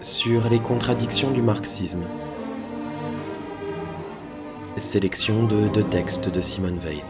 sur les contradictions du marxisme. Sélection de deux textes de Simone Veil.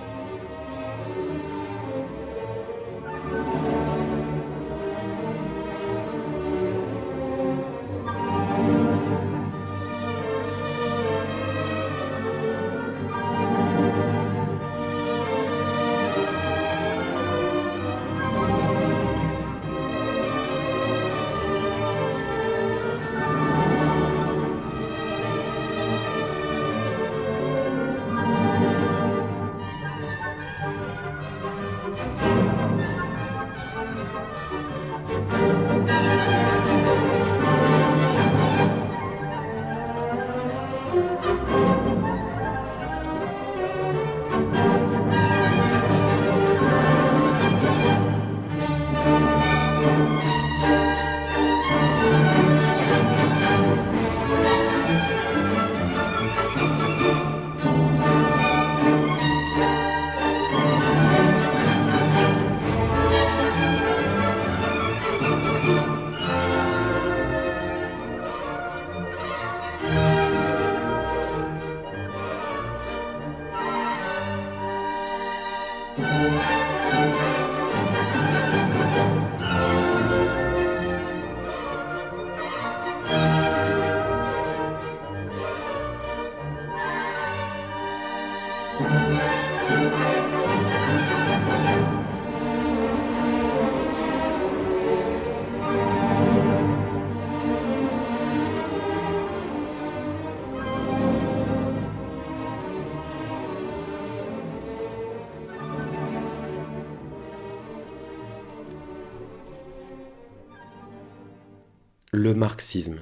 Le marxisme.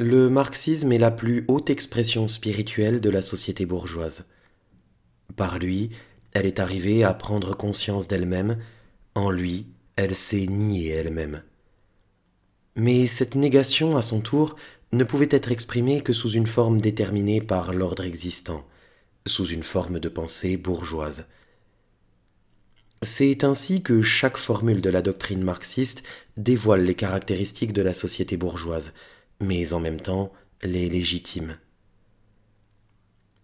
Le marxisme est la plus haute expression spirituelle de la société bourgeoise. Par lui, elle est arrivée à prendre conscience d'elle-même, en lui, elle s'est niée elle-même. Mais cette négation, à son tour, ne pouvait être exprimée que sous une forme déterminée par l'ordre existant, sous une forme de pensée bourgeoise. C'est ainsi que chaque formule de la doctrine marxiste dévoile les caractéristiques de la société bourgeoise, mais en même temps les légitime.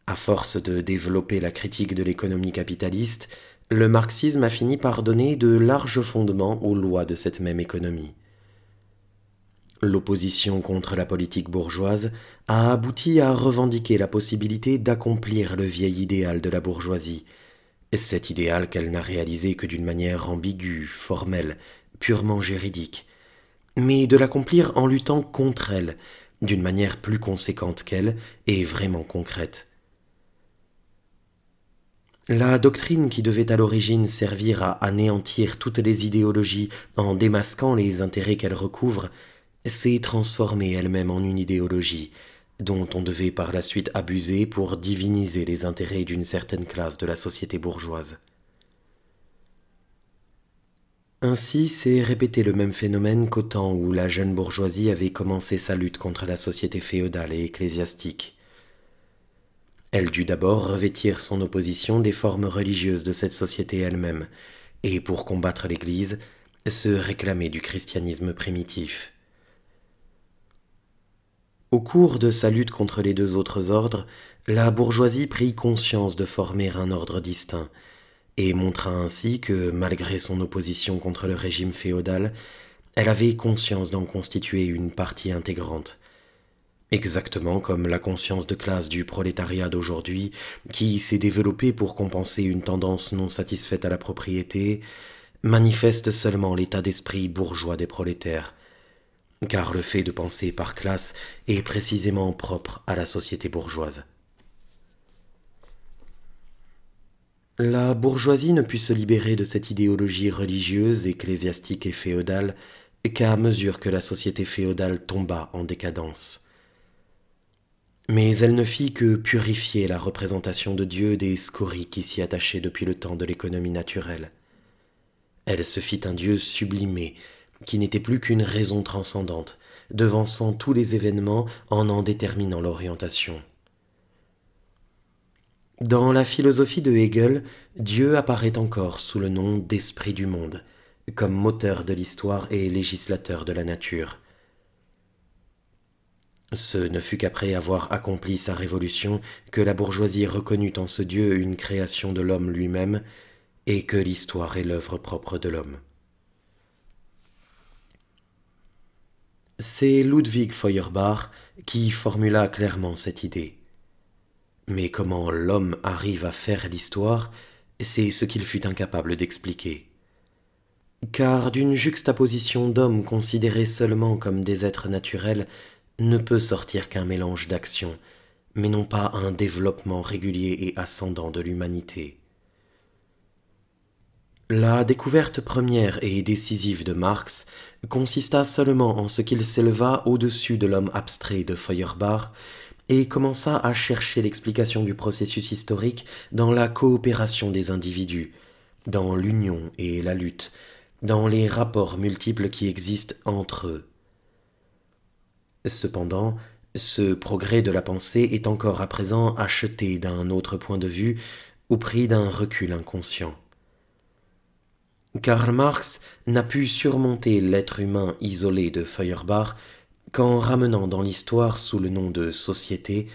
À force de développer la critique de l'économie capitaliste, le marxisme a fini par donner de larges fondements aux lois de cette même économie. L'opposition contre la politique bourgeoise a abouti à revendiquer la possibilité d'accomplir le vieil idéal de la bourgeoisie, cet idéal qu'elle n'a réalisé que d'une manière ambiguë, formelle, purement juridique, mais de l'accomplir en luttant contre elle, d'une manière plus conséquente qu'elle et vraiment concrète. La doctrine qui devait à l'origine servir à anéantir toutes les idéologies en démasquant les intérêts qu'elles recouvre, s'est transformée elle-même en une idéologie, dont on devait par la suite abuser pour diviniser les intérêts d'une certaine classe de la société bourgeoise. Ainsi s'est répété le même phénomène qu'au temps où la jeune bourgeoisie avait commencé sa lutte contre la société féodale et ecclésiastique. Elle dut d'abord revêtir son opposition des formes religieuses de cette société elle-même, et pour combattre l'Église, se réclamer du christianisme primitif. Au cours de sa lutte contre les deux autres ordres, la bourgeoisie prit conscience de former un ordre distinct, et montra ainsi que, malgré son opposition contre le régime féodal, elle avait conscience d'en constituer une partie intégrante. Exactement comme la conscience de classe du prolétariat d'aujourd'hui, qui s'est développée pour compenser une tendance non satisfaite à la propriété, manifeste seulement l'état d'esprit bourgeois des prolétaires, car le fait de penser par classe est précisément propre à la société bourgeoise. La bourgeoisie ne put se libérer de cette idéologie religieuse, ecclésiastique et féodale qu'à mesure que la société féodale tomba en décadence. Mais elle ne fit que purifier la représentation de Dieu des scories qui s'y attachaient depuis le temps de l'économie naturelle. Elle se fit un Dieu sublimé, qui n'était plus qu'une raison transcendante, devançant tous les événements en en déterminant l'orientation. Dans la philosophie de Hegel, Dieu apparaît encore sous le nom d'esprit du monde, comme moteur de l'histoire et législateur de la nature. Ce ne fut qu'après avoir accompli sa révolution que la bourgeoisie reconnut en ce Dieu une création de l'homme lui-même, et que l'histoire est l'œuvre propre de l'homme. C'est Ludwig Feuerbach qui formula clairement cette idée. Mais comment l'homme arrive à faire l'histoire, c'est ce qu'il fut incapable d'expliquer. Car d'une juxtaposition d'hommes considérés seulement comme des êtres naturels ne peut sortir qu'un mélange d'actions, mais non pas un développement régulier et ascendant de l'humanité. La découverte première et décisive de Marx consista seulement en ce qu'il s'éleva au-dessus de l'homme abstrait de Feuerbach et commença à chercher l'explication du processus historique dans la coopération des individus, dans l'union et la lutte, dans les rapports multiples qui existent entre eux. Cependant, ce progrès de la pensée est encore à présent acheté d'un autre point de vue au prix d'un recul inconscient car Marx n'a pu surmonter l'être humain isolé de Feuerbach qu'en ramenant dans l'histoire sous le nom de société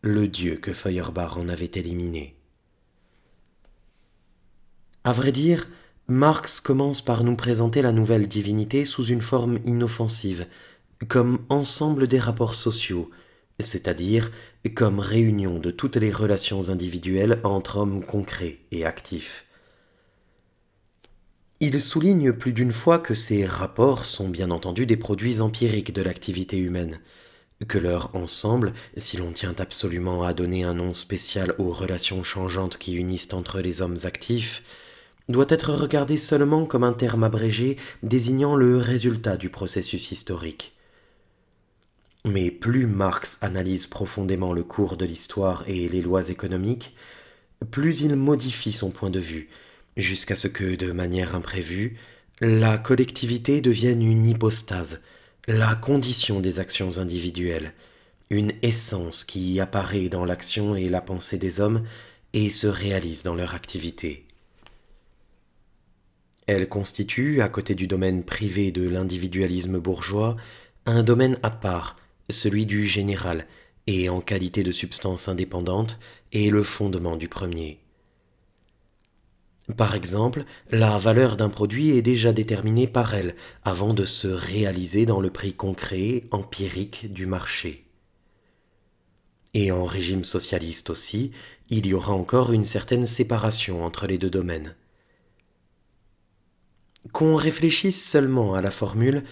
le Dieu que Feuerbach en avait éliminé. À vrai dire, Marx commence par nous présenter la nouvelle divinité sous une forme inoffensive, comme ensemble des rapports sociaux, c'est-à-dire comme réunion de toutes les relations individuelles entre hommes concrets et actifs. Il souligne plus d'une fois que ces rapports sont bien entendu des produits empiriques de l'activité humaine, que leur ensemble, si l'on tient absolument à donner un nom spécial aux relations changeantes qui unissent entre les hommes actifs, doit être regardé seulement comme un terme abrégé désignant le résultat du processus historique. Mais plus Marx analyse profondément le cours de l'histoire et les lois économiques, plus il modifie son point de vue, jusqu'à ce que, de manière imprévue, la collectivité devienne une hypostase, la condition des actions individuelles, une essence qui apparaît dans l'action et la pensée des hommes et se réalise dans leur activité. Elle constitue, à côté du domaine privé de l'individualisme bourgeois, un domaine à part, celui du général, et en qualité de substance indépendante, est le fondement du premier. Par exemple, la valeur d'un produit est déjà déterminée par elle avant de se réaliser dans le prix concret, empirique du marché. Et en régime socialiste aussi, il y aura encore une certaine séparation entre les deux domaines. Qu'on réfléchisse seulement à la formule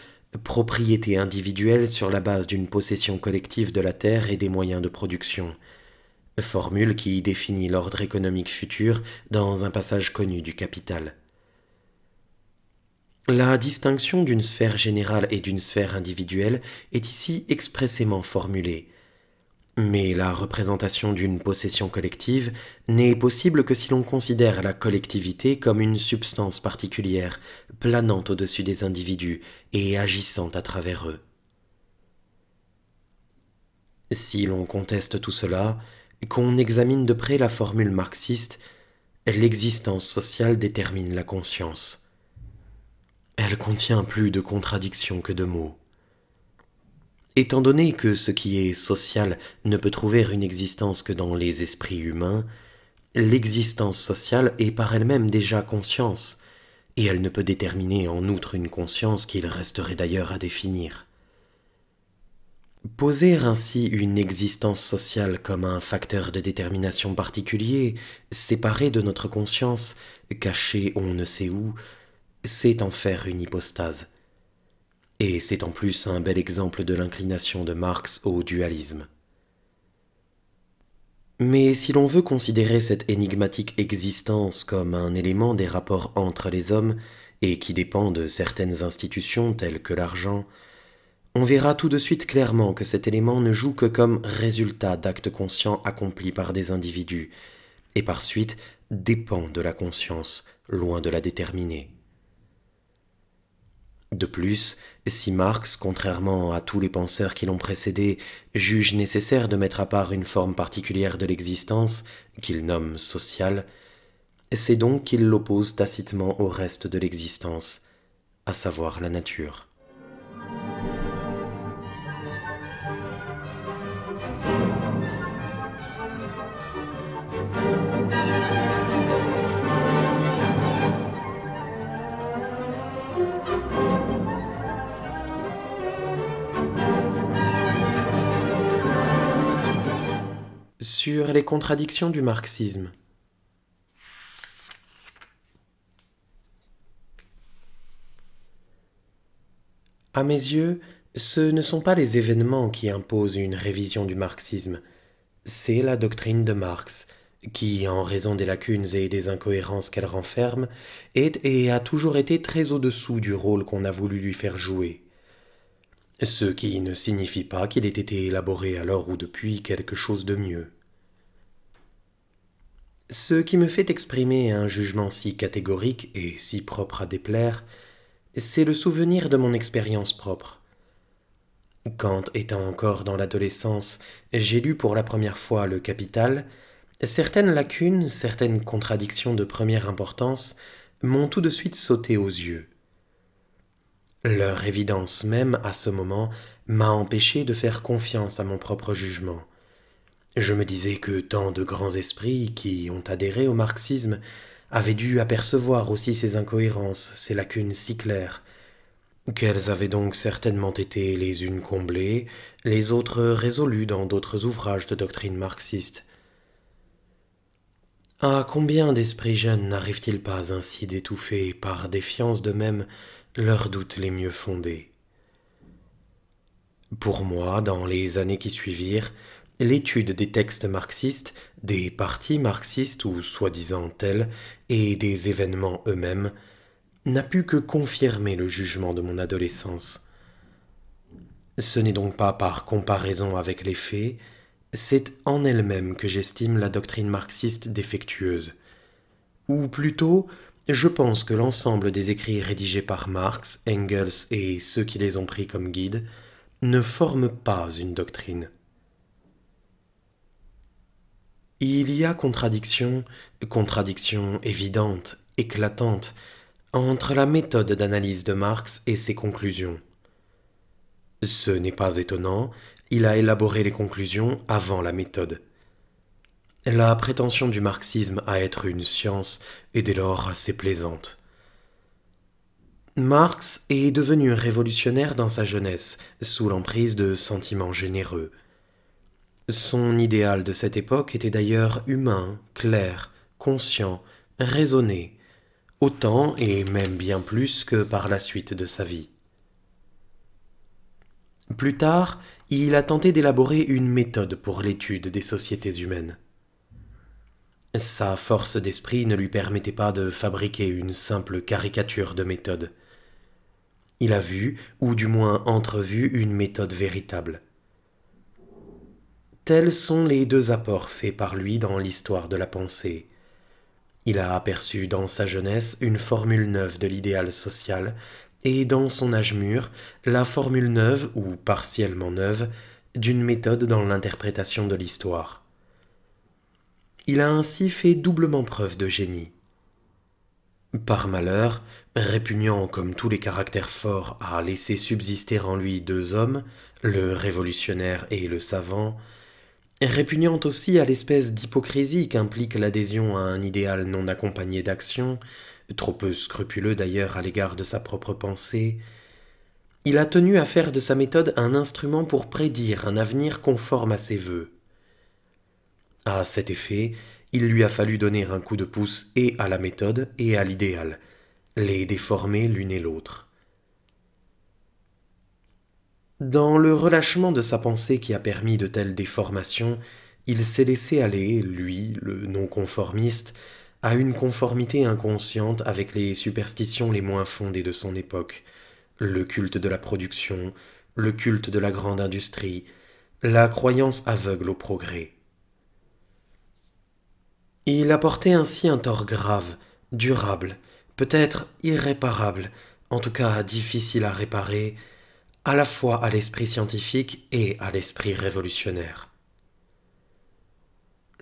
propriété individuelle sur la base d'une possession collective de la terre et des moyens de production, formule qui définit l'ordre économique futur dans un passage connu du Capital. La distinction d'une sphère générale et d'une sphère individuelle est ici expressément formulée. Mais la représentation d'une possession collective n'est possible que si l'on considère la collectivité comme une substance particulière, planant au-dessus des individus et agissant à travers eux. Si l'on conteste tout cela, qu'on examine de près la formule marxiste L'existence sociale détermine la conscience. Elle contient plus de contradictions que de mots. Étant donné que ce qui est social ne peut trouver une existence que dans les esprits humains, l'existence sociale est par elle-même déjà conscience, et elle ne peut déterminer en outre une conscience qu'il resterait d'ailleurs à définir. Poser ainsi une existence sociale comme un facteur de détermination particulier, séparé de notre conscience, caché on ne sait où, c'est en faire une hypostase. Et c'est en plus un bel exemple de l'inclination de Marx au dualisme. Mais si l'on veut considérer cette énigmatique existence comme un élément des rapports entre les hommes, et qui dépend de certaines institutions telles que l'argent, on verra tout de suite clairement que cet élément ne joue que comme résultat d'actes conscients accomplis par des individus, et par suite dépend de la conscience, loin de la déterminer. De plus, si Marx, contrairement à tous les penseurs qui l'ont précédé, juge nécessaire de mettre à part une forme particulière de l'existence, qu'il nomme sociale, c'est donc qu'il l'oppose tacitement au reste de l'existence, à savoir la nature. sur les contradictions du marxisme. À mes yeux, ce ne sont pas les événements qui imposent une révision du marxisme, c'est la doctrine de Marx, qui, en raison des lacunes et des incohérences qu'elle renferme, est et a toujours été très au-dessous du rôle qu'on a voulu lui faire jouer. Ce qui ne signifie pas qu'il ait été élaboré alors ou depuis quelque chose de mieux. Ce qui me fait exprimer un jugement si catégorique et si propre à déplaire, c'est le souvenir de mon expérience propre. Quand, étant encore dans l'adolescence, j'ai lu pour la première fois Le Capital, certaines lacunes, certaines contradictions de première importance m'ont tout de suite sauté aux yeux. Leur évidence même, à ce moment, m'a empêché de faire confiance à mon propre jugement. Je me disais que tant de grands esprits qui ont adhéré au marxisme avaient dû apercevoir aussi ces incohérences, ces lacunes si claires, qu'elles avaient donc certainement été les unes comblées, les autres résolues dans d'autres ouvrages de doctrine marxiste. À ah, combien d'esprits jeunes n'arrivent-ils pas ainsi d'étouffer par défiance d'eux-mêmes leurs doutes les mieux fondés Pour moi, dans les années qui suivirent, l'étude des textes marxistes, des partis marxistes ou soi-disant tels, et des événements eux-mêmes, n'a pu que confirmer le jugement de mon adolescence. Ce n'est donc pas par comparaison avec les faits, c'est en elle-même que j'estime la doctrine marxiste défectueuse. Ou plutôt, je pense que l'ensemble des écrits rédigés par Marx, Engels et ceux qui les ont pris comme guides ne forment pas une doctrine. Il y a contradiction, contradiction évidente, éclatante, entre la méthode d'analyse de Marx et ses conclusions. Ce n'est pas étonnant, il a élaboré les conclusions avant la méthode. La prétention du marxisme à être une science est dès lors assez plaisante. Marx est devenu révolutionnaire dans sa jeunesse, sous l'emprise de sentiments généreux. Son idéal de cette époque était d'ailleurs humain, clair, conscient, raisonné, autant et même bien plus que par la suite de sa vie. Plus tard, il a tenté d'élaborer une méthode pour l'étude des sociétés humaines. Sa force d'esprit ne lui permettait pas de fabriquer une simple caricature de méthode. Il a vu, ou du moins entrevu, une méthode véritable. Tels sont les deux apports faits par lui dans l'histoire de la pensée. Il a aperçu dans sa jeunesse une formule neuve de l'idéal social, et dans son âge mûr, la formule neuve, ou partiellement neuve, d'une méthode dans l'interprétation de l'histoire. Il a ainsi fait doublement preuve de génie. Par malheur, répugnant comme tous les caractères forts à laisser subsister en lui deux hommes, le révolutionnaire et le savant, répugnante aussi à l'espèce d'hypocrisie qu'implique l'adhésion à un idéal non accompagné d'action, trop peu scrupuleux d'ailleurs à l'égard de sa propre pensée, il a tenu à faire de sa méthode un instrument pour prédire un avenir conforme à ses vœux. À cet effet, il lui a fallu donner un coup de pouce et à la méthode et à l'idéal, les déformer l'une et l'autre. Dans le relâchement de sa pensée qui a permis de telles déformations, il s'est laissé aller, lui, le non-conformiste, à une conformité inconsciente avec les superstitions les moins fondées de son époque, le culte de la production, le culte de la grande industrie, la croyance aveugle au progrès. Il apportait ainsi un tort grave, durable, peut-être irréparable, en tout cas difficile à réparer, à la fois à l'esprit scientifique et à l'esprit révolutionnaire.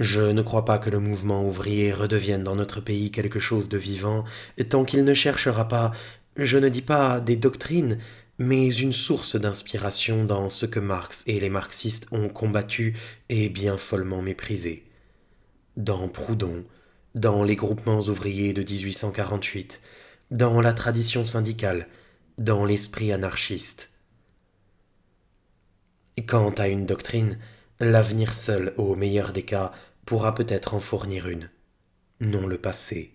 Je ne crois pas que le mouvement ouvrier redevienne dans notre pays quelque chose de vivant tant qu'il ne cherchera pas, je ne dis pas des doctrines, mais une source d'inspiration dans ce que Marx et les marxistes ont combattu et bien follement méprisé. Dans Proudhon, dans les groupements ouvriers de 1848, dans la tradition syndicale, dans l'esprit anarchiste. Quant à une doctrine, l'avenir seul, au meilleur des cas, pourra peut-être en fournir une, non le passé.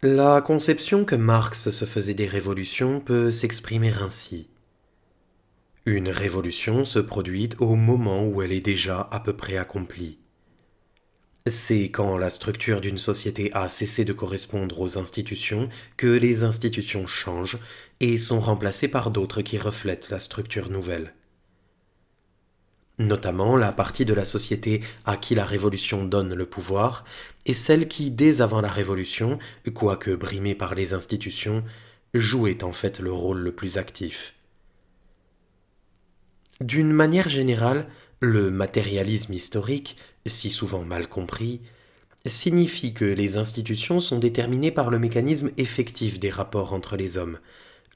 La conception que Marx se faisait des révolutions peut s'exprimer ainsi. Une révolution se produit au moment où elle est déjà à peu près accomplie. C'est quand la structure d'une société a cessé de correspondre aux institutions que les institutions changent et sont remplacées par d'autres qui reflètent la structure nouvelle. Notamment la partie de la société à qui la Révolution donne le pouvoir et celle qui, dès avant la Révolution, quoique brimée par les institutions, jouait en fait le rôle le plus actif. D'une manière générale, le matérialisme historique, si souvent mal compris, signifie que les institutions sont déterminées par le mécanisme effectif des rapports entre les hommes,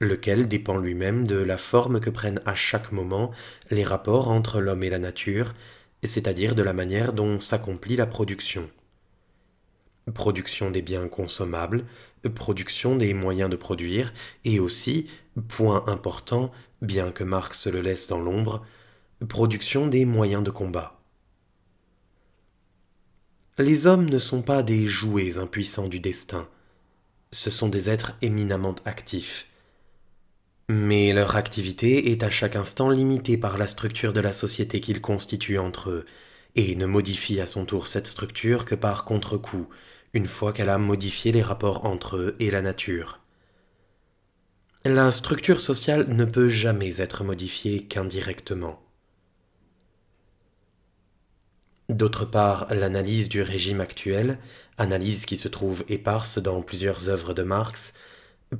lequel dépend lui-même de la forme que prennent à chaque moment les rapports entre l'homme et la nature, c'est-à-dire de la manière dont s'accomplit la production. Production des biens consommables, production des moyens de produire, et aussi, point important, bien que Marx le laisse dans l'ombre, Production des moyens de combat. Les hommes ne sont pas des jouets impuissants du destin, ce sont des êtres éminemment actifs. Mais leur activité est à chaque instant limitée par la structure de la société qu'ils constituent entre eux, et ne modifie à son tour cette structure que par contre-coup, une fois qu'elle a modifié les rapports entre eux et la nature. La structure sociale ne peut jamais être modifiée qu'indirectement. D'autre part, l'analyse du régime actuel, analyse qui se trouve éparse dans plusieurs œuvres de Marx,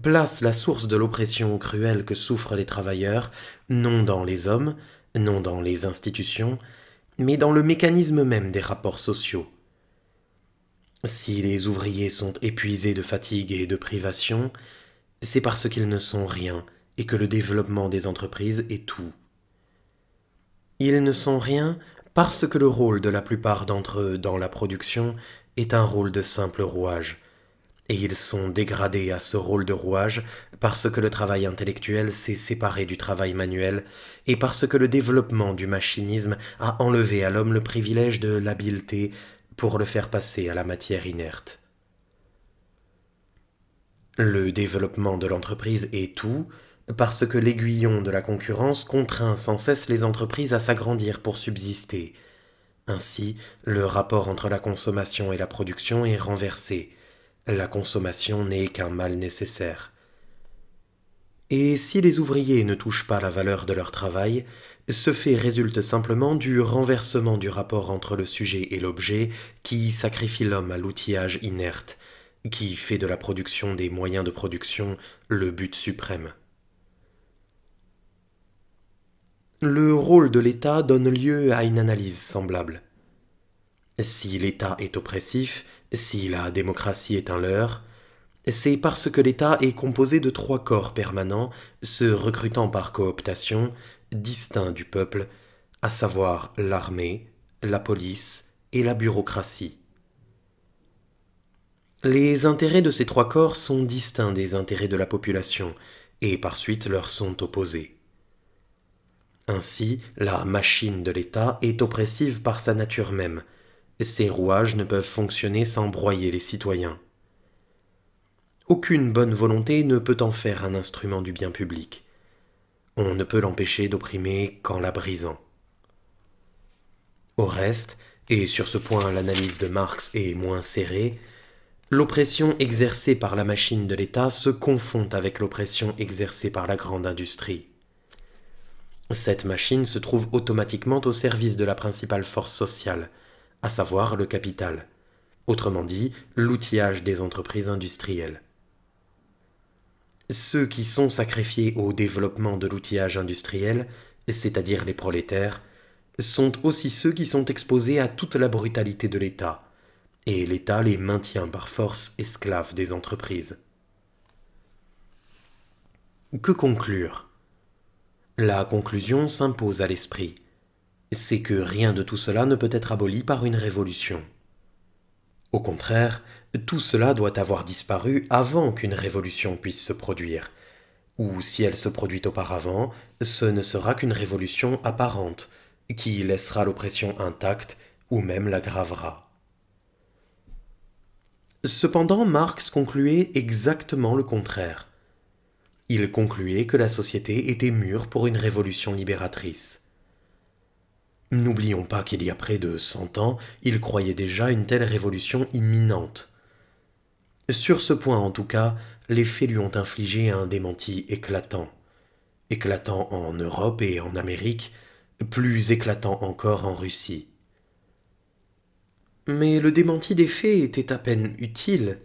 place la source de l'oppression cruelle que souffrent les travailleurs non dans les hommes, non dans les institutions, mais dans le mécanisme même des rapports sociaux. Si les ouvriers sont épuisés de fatigue et de privation, c'est parce qu'ils ne sont rien et que le développement des entreprises est tout. Ils ne sont rien parce que le rôle de la plupart d'entre eux dans la production est un rôle de simple rouage, et ils sont dégradés à ce rôle de rouage parce que le travail intellectuel s'est séparé du travail manuel, et parce que le développement du machinisme a enlevé à l'homme le privilège de l'habileté pour le faire passer à la matière inerte. Le développement de l'entreprise est tout, parce que l'aiguillon de la concurrence contraint sans cesse les entreprises à s'agrandir pour subsister. Ainsi, le rapport entre la consommation et la production est renversé. La consommation n'est qu'un mal nécessaire. Et si les ouvriers ne touchent pas la valeur de leur travail, ce fait résulte simplement du renversement du rapport entre le sujet et l'objet qui sacrifie l'homme à l'outillage inerte, qui fait de la production des moyens de production le but suprême. le rôle de l'État donne lieu à une analyse semblable. Si l'État est oppressif, si la démocratie est un leurre, c'est parce que l'État est composé de trois corps permanents, se recrutant par cooptation, distincts du peuple, à savoir l'armée, la police et la bureaucratie. Les intérêts de ces trois corps sont distincts des intérêts de la population, et par suite leur sont opposés. Ainsi, la machine de l'État est oppressive par sa nature même. Ses rouages ne peuvent fonctionner sans broyer les citoyens. Aucune bonne volonté ne peut en faire un instrument du bien public. On ne peut l'empêcher d'opprimer qu'en la brisant. Au reste, et sur ce point l'analyse de Marx est moins serrée, l'oppression exercée par la machine de l'État se confond avec l'oppression exercée par la grande industrie. Cette machine se trouve automatiquement au service de la principale force sociale, à savoir le capital, autrement dit l'outillage des entreprises industrielles. Ceux qui sont sacrifiés au développement de l'outillage industriel, c'est-à-dire les prolétaires, sont aussi ceux qui sont exposés à toute la brutalité de l'État, et l'État les maintient par force esclaves des entreprises. Que conclure la conclusion s'impose à l'esprit. C'est que rien de tout cela ne peut être aboli par une révolution. Au contraire, tout cela doit avoir disparu avant qu'une révolution puisse se produire, ou si elle se produit auparavant, ce ne sera qu'une révolution apparente, qui laissera l'oppression intacte ou même l'aggravera. Cependant, Marx concluait exactement le contraire. Il concluait que la société était mûre pour une révolution libératrice. N'oublions pas qu'il y a près de cent ans, il croyait déjà une telle révolution imminente. Sur ce point en tout cas, les faits lui ont infligé un démenti éclatant. Éclatant en Europe et en Amérique, plus éclatant encore en Russie. Mais le démenti des faits était à peine utile.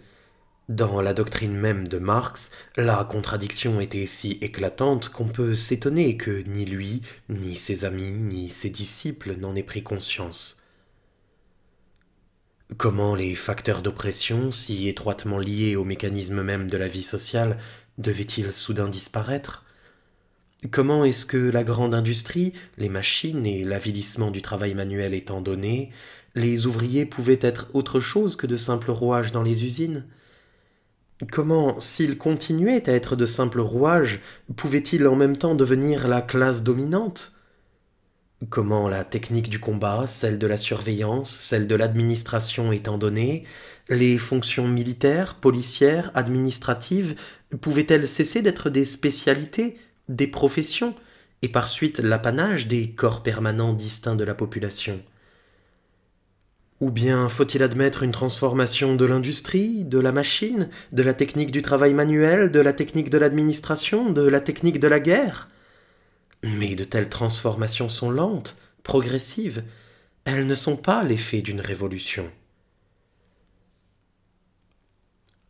Dans la doctrine même de Marx, la contradiction était si éclatante qu'on peut s'étonner que ni lui, ni ses amis, ni ses disciples n'en aient pris conscience. Comment les facteurs d'oppression, si étroitement liés au mécanisme même de la vie sociale, devaient-ils soudain disparaître Comment est-ce que la grande industrie, les machines et l'avilissement du travail manuel étant donnés, les ouvriers pouvaient être autre chose que de simples rouages dans les usines Comment, s'ils continuait à être de simples rouages, pouvait-il en même temps devenir la classe dominante Comment la technique du combat, celle de la surveillance, celle de l'administration étant donnée, les fonctions militaires, policières, administratives, pouvaient-elles cesser d'être des spécialités, des professions, et par suite l'apanage des corps permanents distincts de la population ou bien faut-il admettre une transformation de l'industrie, de la machine, de la technique du travail manuel, de la technique de l'administration, de la technique de la guerre Mais de telles transformations sont lentes, progressives. Elles ne sont pas l'effet d'une révolution.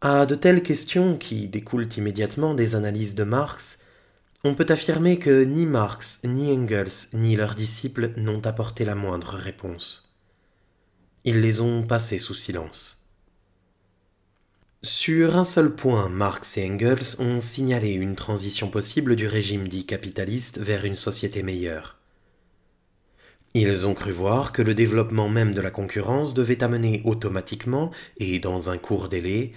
À de telles questions qui découlent immédiatement des analyses de Marx, on peut affirmer que ni Marx, ni Engels, ni leurs disciples n'ont apporté la moindre réponse ils les ont passés sous silence. Sur un seul point, Marx et Engels ont signalé une transition possible du régime dit capitaliste vers une société meilleure. Ils ont cru voir que le développement même de la concurrence devait amener automatiquement, et dans un court délai,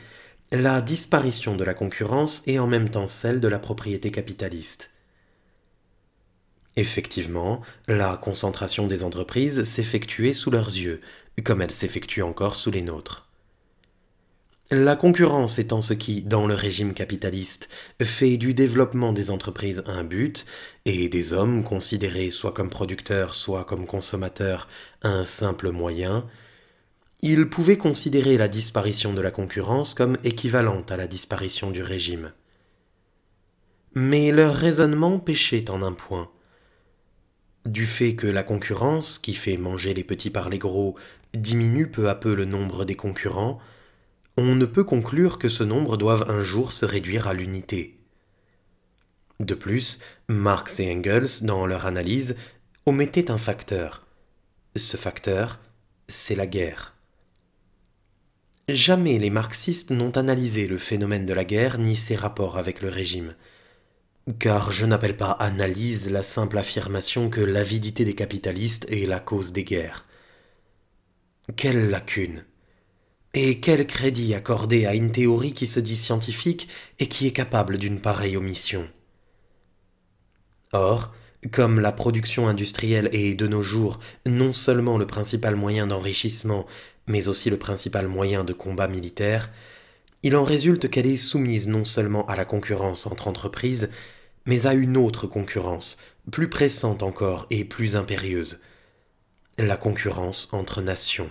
la disparition de la concurrence et en même temps celle de la propriété capitaliste. Effectivement, la concentration des entreprises s'effectuait sous leurs yeux, comme elle s'effectue encore sous les nôtres. La concurrence étant ce qui, dans le régime capitaliste, fait du développement des entreprises un but, et des hommes considérés soit comme producteurs, soit comme consommateurs, un simple moyen, ils pouvaient considérer la disparition de la concurrence comme équivalente à la disparition du régime. Mais leur raisonnement péchait en un point. Du fait que la concurrence, qui fait manger les petits par les gros, diminue peu à peu le nombre des concurrents, on ne peut conclure que ce nombre doive un jour se réduire à l'unité. De plus, Marx et Engels, dans leur analyse, omettaient un facteur. Ce facteur, c'est la guerre. Jamais les marxistes n'ont analysé le phénomène de la guerre ni ses rapports avec le régime. Car je n'appelle pas analyse la simple affirmation que l'avidité des capitalistes est la cause des guerres. Quelle lacune Et quel crédit accordé à une théorie qui se dit scientifique et qui est capable d'une pareille omission Or, comme la production industrielle est de nos jours non seulement le principal moyen d'enrichissement, mais aussi le principal moyen de combat militaire, il en résulte qu'elle est soumise non seulement à la concurrence entre entreprises, mais à une autre concurrence, plus pressante encore et plus impérieuse, la concurrence entre nations.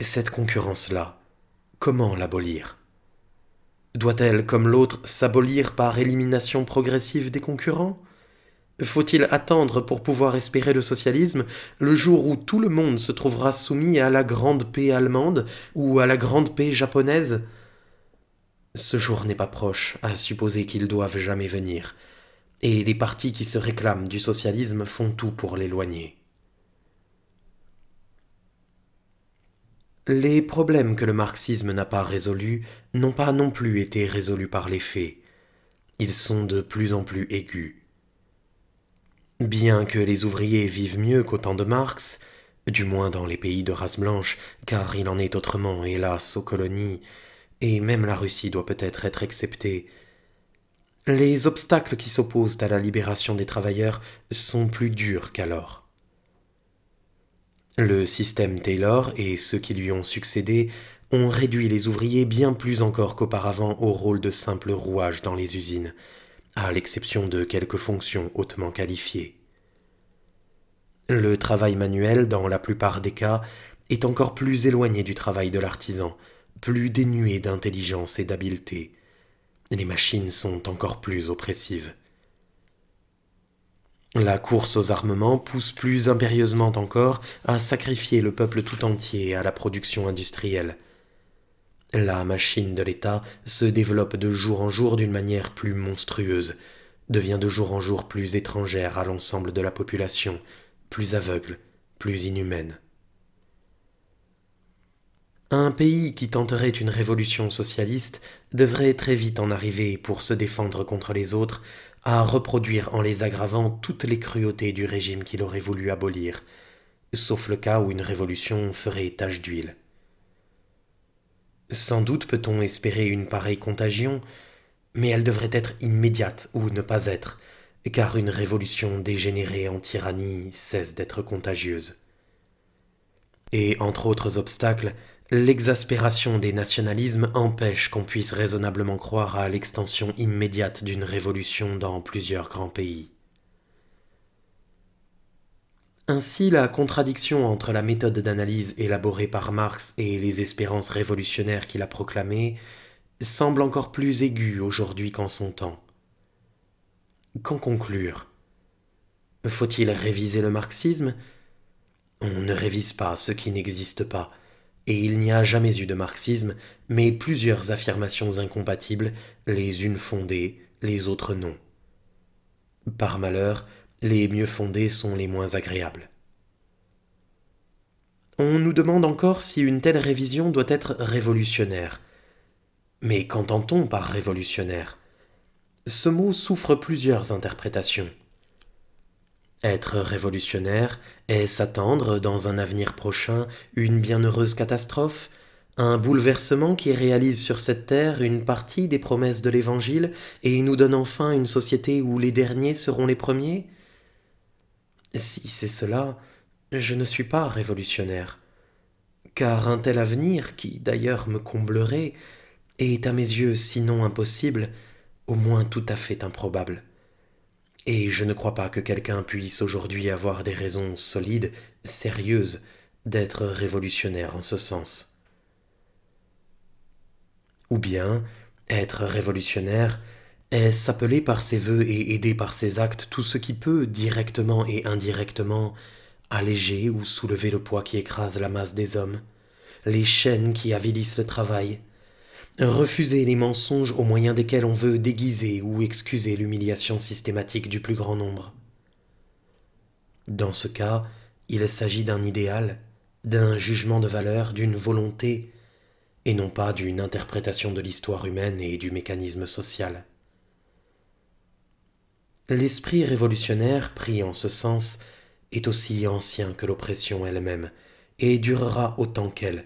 Cette concurrence-là, comment l'abolir Doit-elle, comme l'autre, s'abolir par élimination progressive des concurrents faut-il attendre pour pouvoir espérer le socialisme le jour où tout le monde se trouvera soumis à la grande paix allemande ou à la grande paix japonaise Ce jour n'est pas proche, à supposer qu'ils doivent jamais venir, et les partis qui se réclament du socialisme font tout pour l'éloigner. Les problèmes que le marxisme n'a pas résolus n'ont pas non plus été résolus par les faits. Ils sont de plus en plus aigus. Bien que les ouvriers vivent mieux qu'au temps de Marx, du moins dans les pays de race blanche, car il en est autrement, hélas, aux colonies, et même la Russie doit peut-être être exceptée, les obstacles qui s'opposent à la libération des travailleurs sont plus durs qu'alors. Le système Taylor et ceux qui lui ont succédé ont réduit les ouvriers bien plus encore qu'auparavant au rôle de simples rouages dans les usines, à l'exception de quelques fonctions hautement qualifiées. Le travail manuel, dans la plupart des cas, est encore plus éloigné du travail de l'artisan, plus dénué d'intelligence et d'habileté. Les machines sont encore plus oppressives. La course aux armements pousse plus impérieusement encore à sacrifier le peuple tout entier à la production industrielle. La machine de l'État se développe de jour en jour d'une manière plus monstrueuse, devient de jour en jour plus étrangère à l'ensemble de la population, plus aveugle, plus inhumaine. Un pays qui tenterait une révolution socialiste devrait très vite en arriver, pour se défendre contre les autres, à reproduire en les aggravant toutes les cruautés du régime qu'il aurait voulu abolir, sauf le cas où une révolution ferait tache d'huile. Sans doute peut-on espérer une pareille contagion, mais elle devrait être immédiate ou ne pas être, car une révolution dégénérée en tyrannie cesse d'être contagieuse. Et entre autres obstacles, L'exaspération des nationalismes empêche qu'on puisse raisonnablement croire à l'extension immédiate d'une révolution dans plusieurs grands pays. Ainsi, la contradiction entre la méthode d'analyse élaborée par Marx et les espérances révolutionnaires qu'il a proclamées semble encore plus aiguë aujourd'hui qu'en son temps. Qu'en conclure Faut-il réviser le marxisme On ne révise pas ce qui n'existe pas. Et il n'y a jamais eu de marxisme, mais plusieurs affirmations incompatibles, les unes fondées, les autres non. Par malheur, les mieux fondées sont les moins agréables. On nous demande encore si une telle révision doit être révolutionnaire. Mais qu'entend-on par révolutionnaire Ce mot souffre plusieurs interprétations. Être révolutionnaire, est s'attendre, dans un avenir prochain, une bienheureuse catastrophe, un bouleversement qui réalise sur cette terre une partie des promesses de l'Évangile et nous donne enfin une société où les derniers seront les premiers Si c'est cela, je ne suis pas révolutionnaire. Car un tel avenir, qui d'ailleurs me comblerait, est à mes yeux sinon impossible, au moins tout à fait improbable et je ne crois pas que quelqu'un puisse aujourd'hui avoir des raisons solides, sérieuses, d'être révolutionnaire en ce sens. Ou bien, être révolutionnaire est s'appeler par ses vœux et aider par ses actes tout ce qui peut, directement et indirectement, alléger ou soulever le poids qui écrase la masse des hommes, les chaînes qui avilissent le travail, Refuser les mensonges au moyen desquels on veut déguiser ou excuser l'humiliation systématique du plus grand nombre. Dans ce cas, il s'agit d'un idéal, d'un jugement de valeur, d'une volonté, et non pas d'une interprétation de l'histoire humaine et du mécanisme social. L'esprit révolutionnaire pris en ce sens est aussi ancien que l'oppression elle-même, et durera autant qu'elle,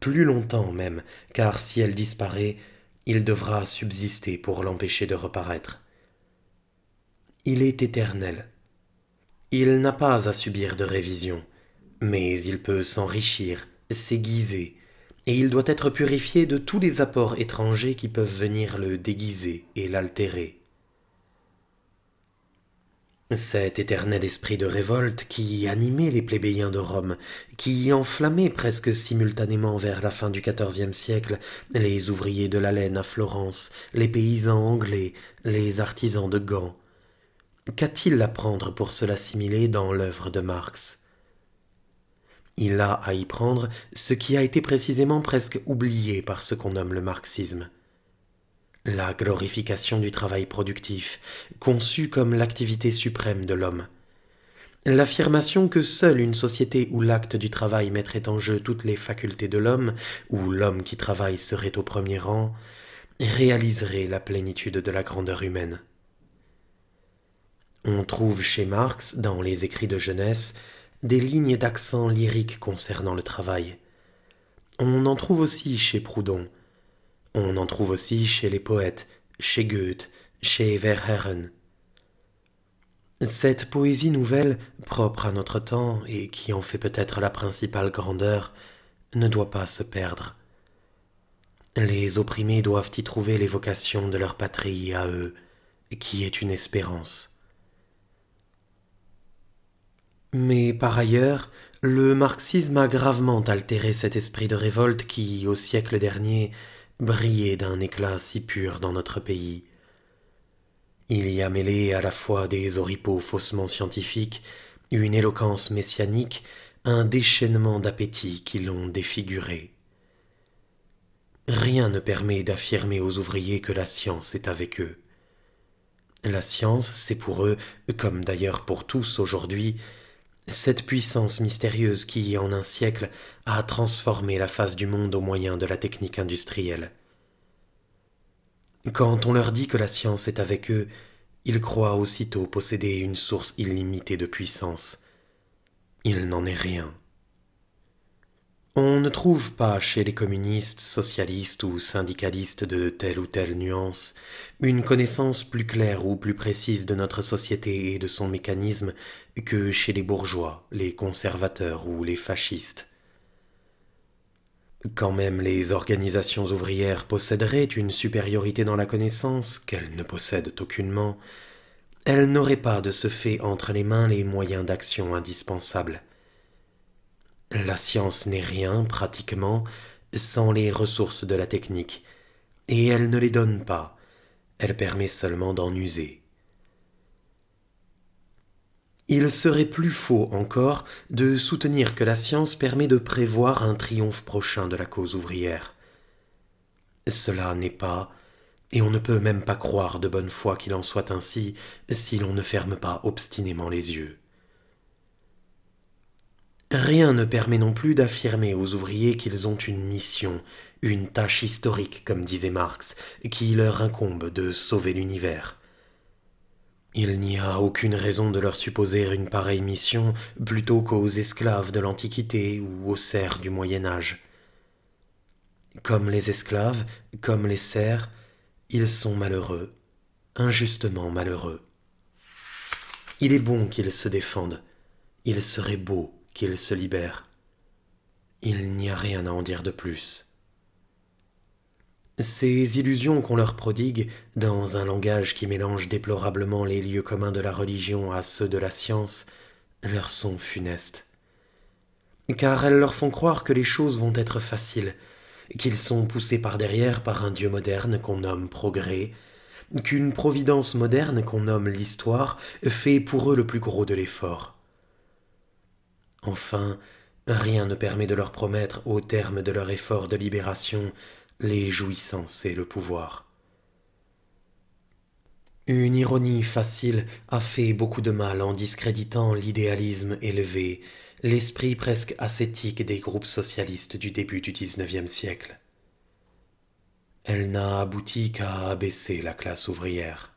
plus longtemps même, car si elle disparaît, il devra subsister pour l'empêcher de reparaître. Il est éternel. Il n'a pas à subir de révision, mais il peut s'enrichir, s'aiguiser, et il doit être purifié de tous les apports étrangers qui peuvent venir le déguiser et l'altérer. Cet éternel esprit de révolte qui animait les plébéiens de Rome, qui enflammait presque simultanément vers la fin du XIVe siècle les ouvriers de la laine à Florence, les paysans anglais, les artisans de Gand. Qu'a-t-il à prendre pour se l'assimiler dans l'œuvre de Marx Il a à y prendre ce qui a été précisément presque oublié par ce qu'on nomme le marxisme la glorification du travail productif, conçue comme l'activité suprême de l'homme. L'affirmation que seule une société où l'acte du travail mettrait en jeu toutes les facultés de l'homme, où l'homme qui travaille serait au premier rang, réaliserait la plénitude de la grandeur humaine. On trouve chez Marx, dans les écrits de jeunesse, des lignes d'accent lyrique concernant le travail. On en trouve aussi chez Proudhon, on en trouve aussi chez les poètes, chez Goethe, chez Verheeren. Cette poésie nouvelle, propre à notre temps et qui en fait peut-être la principale grandeur, ne doit pas se perdre. Les opprimés doivent y trouver l'évocation de leur patrie à eux, qui est une espérance. Mais par ailleurs, le marxisme a gravement altéré cet esprit de révolte qui, au siècle dernier, briller d'un éclat si pur dans notre pays. Il y a mêlé à la fois des oripeaux faussement scientifiques, une éloquence messianique, un déchaînement d'appétit qui l'ont défiguré. Rien ne permet d'affirmer aux ouvriers que la science est avec eux. La science, c'est pour eux, comme d'ailleurs pour tous aujourd'hui, cette puissance mystérieuse qui, en un siècle, a transformé la face du monde au moyen de la technique industrielle. Quand on leur dit que la science est avec eux, ils croient aussitôt posséder une source illimitée de puissance. Il n'en est rien. On ne trouve pas chez les communistes, socialistes ou syndicalistes de telle ou telle nuance une connaissance plus claire ou plus précise de notre société et de son mécanisme que chez les bourgeois, les conservateurs ou les fascistes. Quand même les organisations ouvrières posséderaient une supériorité dans la connaissance, qu'elles ne possèdent aucunement, elles n'auraient pas de ce fait entre les mains les moyens d'action indispensables la science n'est rien, pratiquement, sans les ressources de la technique, et elle ne les donne pas, elle permet seulement d'en user. Il serait plus faux encore de soutenir que la science permet de prévoir un triomphe prochain de la cause ouvrière. Cela n'est pas, et on ne peut même pas croire de bonne foi qu'il en soit ainsi si l'on ne ferme pas obstinément les yeux. Rien ne permet non plus d'affirmer aux ouvriers qu'ils ont une mission, une tâche historique, comme disait Marx, qui leur incombe de sauver l'univers. Il n'y a aucune raison de leur supposer une pareille mission plutôt qu'aux esclaves de l'Antiquité ou aux serfs du Moyen Âge. Comme les esclaves, comme les serfs, ils sont malheureux, injustement malheureux. Il est bon qu'ils se défendent, il serait beau qu'ils se libèrent. Il n'y a rien à en dire de plus. Ces illusions qu'on leur prodigue, dans un langage qui mélange déplorablement les lieux communs de la religion à ceux de la science, leur sont funestes. Car elles leur font croire que les choses vont être faciles, qu'ils sont poussés par derrière par un Dieu moderne qu'on nomme progrès, qu'une providence moderne qu'on nomme l'histoire fait pour eux le plus gros de l'effort. Enfin, rien ne permet de leur promettre, au terme de leur effort de libération, les jouissances et le pouvoir. Une ironie facile a fait beaucoup de mal en discréditant l'idéalisme élevé, l'esprit presque ascétique des groupes socialistes du début du XIXe siècle. Elle n'a abouti qu'à abaisser la classe ouvrière.